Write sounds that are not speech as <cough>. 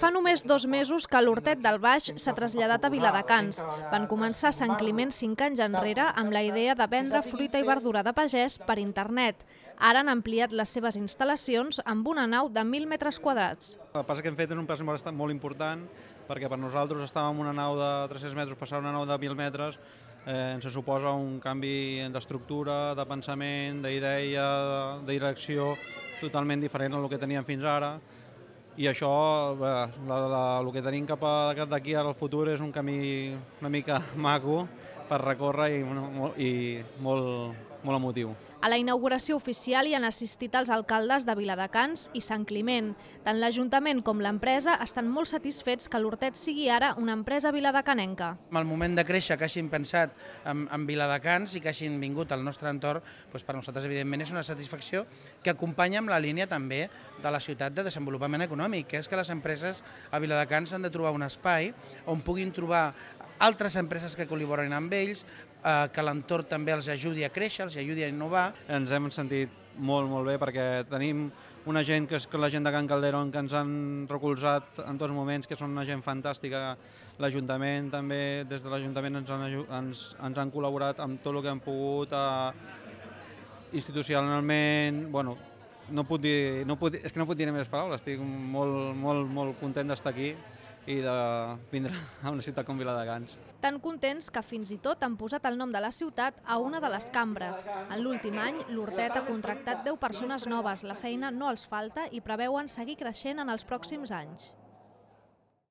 Fa només dos mesos que l'Hortet del Baix s'ha traslladat a Viladecans. Van començar Sant Climent cinc anys enrere amb la idea de vendre fruita i verdura de pagès per internet. Ara han ampliat les seves instal·lacions amb una nau de 1.000 metres quadrats. El pas que hem fet és un pas molt important perquè per nosaltres estàvem en una nau de 300 metres, passar una nau de 1.000 metres eh, ens suposa un canvi d'estructura, de pensament, d'idea, de direcció totalment diferent al que teníem fins ara i això, bé, la, la, el que tenim cap d'aquí d'aquí al futur és un camí una mica <laughs> maco per recórrer i, i molt, molt emotiu. A la inauguració oficial hi han assistit els alcaldes de Viladecans i Sant Climent. Tant l'Ajuntament com l'empresa estan molt satisfets que l'Hortet sigui ara una empresa viladecanenca. En el moment de créixer que hagin pensat en, en Viladecans i que hagin vingut al nostre entorn, doncs per nosaltres evidentment és una satisfacció que acompanya amb la línia també de la ciutat de desenvolupament econòmic, que és que les empreses a Viladecans han de trobar un espai on puguin trobar altres empreses que col·laboren amb ells, eh, que l'entorn també els ajudi a créixer, els ajudi a innovar. Ens hem sentit molt, molt bé perquè tenim una gent que és la gent de Can Calderón que ens han recolzat en tots moments, que són una gent fantàstica. L'Ajuntament també, des de l'Ajuntament ens, han, ens, ens han col·laborat amb tot el que hem pogut a, eh, institucionalment, bueno, no puc dir, no puc, és que no puc dir més paraules, estic molt, molt, molt content d'estar aquí i de vindre a una ciutat com Viladegans. Tan contents que fins i tot han posat el nom de la ciutat a una de les cambres. En l'últim any, l'Hortet ha contractat 10 persones noves, la feina no els falta i preveuen seguir creixent en els pròxims anys.